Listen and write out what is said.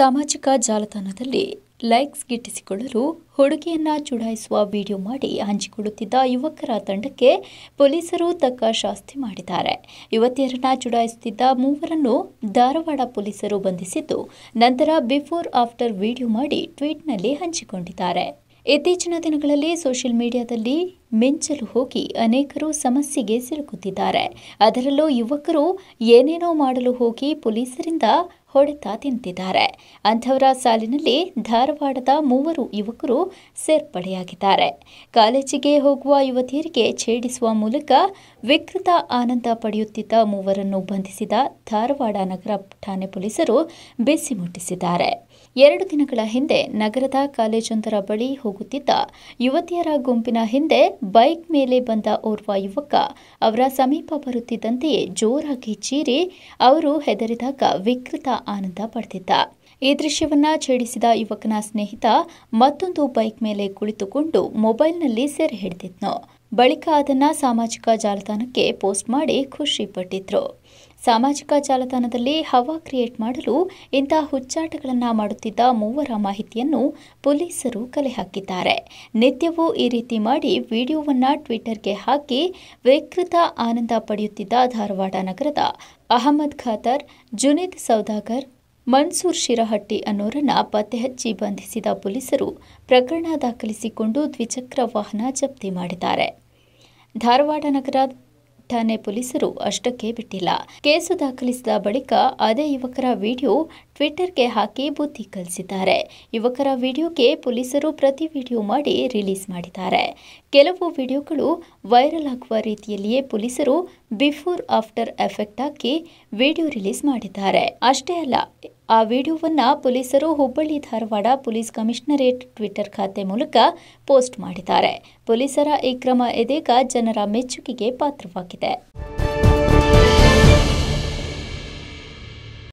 ಸಾಮಾಜಿಕ ಜಾಲತಾಣದಲ್ಲಿ likes ಗಿಟ್ಟಿಸಿಕೊಳ್ಳಲು ಹುಡುಗಿಯನ್ನ ಚುಡಾಯಿಸುವ video ಮಾಡಿ ಹಂಚಿಕೊಳ್ಳುತ್ತಿದ್ದ ಯುವಕರ ತಂಡಕ್ಕೆ ಪೊಲೀಸರು ತಕ್ಕ ಶಾಸ್ತಿ ಮಾಡಿದ್ದಾರೆ ಯುವತಿಯರನ್ನ ಚುಡಾಯಿಸುತ್ತಿದ್ದ ಮೂವರನ್ನು ಧಾರವಾಡ ಪೊಲೀಸರು ಬಂಧಿಸಿದ್ದು ನಂತರ ಬಿಫೋರ್ ಆಫ್ಟರ್ ವಿಡಿಯೋ ಮಾಡಿ ಟ್ವೀಟ್ನಲ್ಲಿ ಹಂಚಿಕೊಂಡಿದ್ದಾರೆ ಇತ್ತೀಚಿನ ದಿನಗಳಲ್ಲಿ ಸೋಷಿಯಲ್ ಮೀಡಿಯಾದಲ್ಲಿ ಮಿಂಚಲು ಹೋಗಿ ಅನೇಕರು ಸಮಸ್ಯೆಗೆ ಸಿಲುಕುತ್ತಿದ್ದಾರೆ ಅದರಲ್ಲೂ ಯುವಕರು ಏನೇನೋ ಮಾಡಲು ಹೋಗಿ ಪೊಲೀಸರಿಂದ ಹೊಡೆತ ತಿಂತಿದ್ದಾರೆ ಅಂಥವರ ಸಾಲಿನಲ್ಲಿ ಧಾರವಾಡದ ಮೂವರು ಯುವಕರು ಸೇರ್ಪಡೆಯಾಗಿದ್ದಾರೆ ಕಾಲೇಜಿಗೆ ಹೋಗುವ ಯುವತಿಯರಿಗೆ ಛೇಡಿಸುವ ಮೂಲಕ ವಿಕೃತ ಆನಂದ ಪಡೆಯುತ್ತಿದ್ದ ಮೂವರನ್ನು ಬಂಧಿಸಿದ ಧಾರವಾಡ ನಗರ ಠಾಣೆ ಪೊಲೀಸರು ಬಿಸಿ ಮುಟ್ಟಿಸಿದ್ದಾರೆ ಎರಡು ದಿನಗಳ ಹಿಂದೆ ನಗರದ ಕಾಲೇಜೊಂದರ ಬಳಿ ಹೋಗುತ್ತಿದ್ದ ಯುವತಿಯರ ಗುಂಪಿನ ಹಿಂದೆ ಬೈಕ್ ಮೇಲೆ ಬಂದ ಓರ್ವ ಯುವಕ ಅವರ ಸಮೀಪ ಬರುತ್ತಿದ್ದಂತೆಯೇ ಜೋರಾಗಿ ಚೀರಿ ಅವರು ಹೆದರಿದಾಗ ವಿಕೃತ ಆನಂದ ಪಡೆದಿದ್ದ ಈ ದೃಶ್ಯವನ್ನ ಛೇಡಿಸಿದ ಯುವಕನ ಸ್ನೇಹಿತ ಮತ್ತೊಂದು ಬೈಕ್ ಮೇಲೆ ಕುಳಿತುಕೊಂಡು ಮೊಬೈಲ್ನಲ್ಲಿ ಸೆರೆ ಹಿಡಿದಿದ್ನು ಬಳಿಕ ಅದನ್ನು ಸಾಮಾಜಿಕ ಜಾಲತಾಣಕ್ಕೆ ಪೋಸ್ಟ್ ಮಾಡಿ ಖುಷಿ ಪಟ್ಟಿದ್ರು ಸಾಮಾಜಿಕ ಜಾಲತಾಣದಲ್ಲಿ ಹವಾ ಕ್ರಿಯೇಟ್ ಮಾಡಲು ಇಂತಹ ಹುಚ್ಚಾಟಗಳನ್ನು ಮಾಡುತ್ತಿದ್ದ ಮೂವರ ಮಾಹಿತಿಯನ್ನು ಪೊಲೀಸರು ಕಲೆ ಹಾಕಿದ್ದಾರೆ ನಿತ್ಯವೂ ಈ ರೀತಿ ಮಾಡಿ ವಿಡಿಯೋವನ್ನು ಟ್ವಿಟರ್ಗೆ ಹಾಕಿ ವಿಕೃತ ಆನಂದ ಪಡೆಯುತ್ತಿದ್ದ ಧಾರವಾಡ ನಗರದ ಅಹಮದ್ ಖಾತರ್ ಜುನೀದ್ ಸೌದಾಗರ್ ಮನ್ಸೂರ್ ಶಿರಹಟ್ಟಿ ಅನ್ನೋರನ್ನ ಪತ್ತೆಹಚ್ಚಿ ಬಂಧಿಸಿದ ಪೊಲೀಸರು ಪ್ರಕರಣ ದಾಖಲಿಸಿಕೊಂಡು ದ್ವಿಚಕ್ರ ವಾಹನ ಜಪ್ತಿ ಮಾಡಿದ್ದಾರೆ ಧಾರವಾಡ ನಗರ ಠಾಣೆ ಪೊಲೀಸರು ಅಷ್ಟಕ್ಕೆ ಬಿಟ್ಟಿಲ್ಲ ಕೇಸು ದಾಖಲಿಸಿದ ಬಳಿಕ ಅದೇ ಯುವಕರ ವಿಡಿಯೋ ಟ್ವಿಟರ್ಗೆ ಹಾಕಿ ಬುದ್ಧಿ ಕಲಿಸಿದ್ದಾರೆ ಯುವಕರ ವಿಡಿಯೋಗೆ ಪೊಲೀಸರು ಪ್ರತಿ ವಿಡಿಯೋ ಮಾಡಿ ರಿಲೀಸ್ ಮಾಡಿದ್ದಾರೆ ಕೆಲವು ವಿಡಿಯೋಗಳು ವೈರಲ್ ಆಗುವ ರೀತಿಯಲ್ಲಿಯೇ ಪೊಲೀಸರು ಬಿಫೋರ್ ಆಫ್ಟರ್ ಎಫೆಕ್ಟ್ ಹಾಕಿ ವಿಡಿಯೋ ರಿಲೀಸ್ ಮಾಡಿದ್ದಾರೆ ಅಷ್ಟೇ ಅಲ್ಲ ಆ ವಿಡಿಯೋವನ್ನು ಪೊಲೀಸರು Hubballi Dharwad police commissionerate Twitter ಖಾತೆ ಮೂಲಕ ಪೋಸ್ಟ್ ಮಾಡಿದ್ದಾರೆ ಪೊಲೀಸರ ಈ ಕ್ರಮ ಇದೀಗ ಜನರ ಮೆಚ್ಚುಗೆಗೆ ಪಾತ್ರವಾಗಿದೆ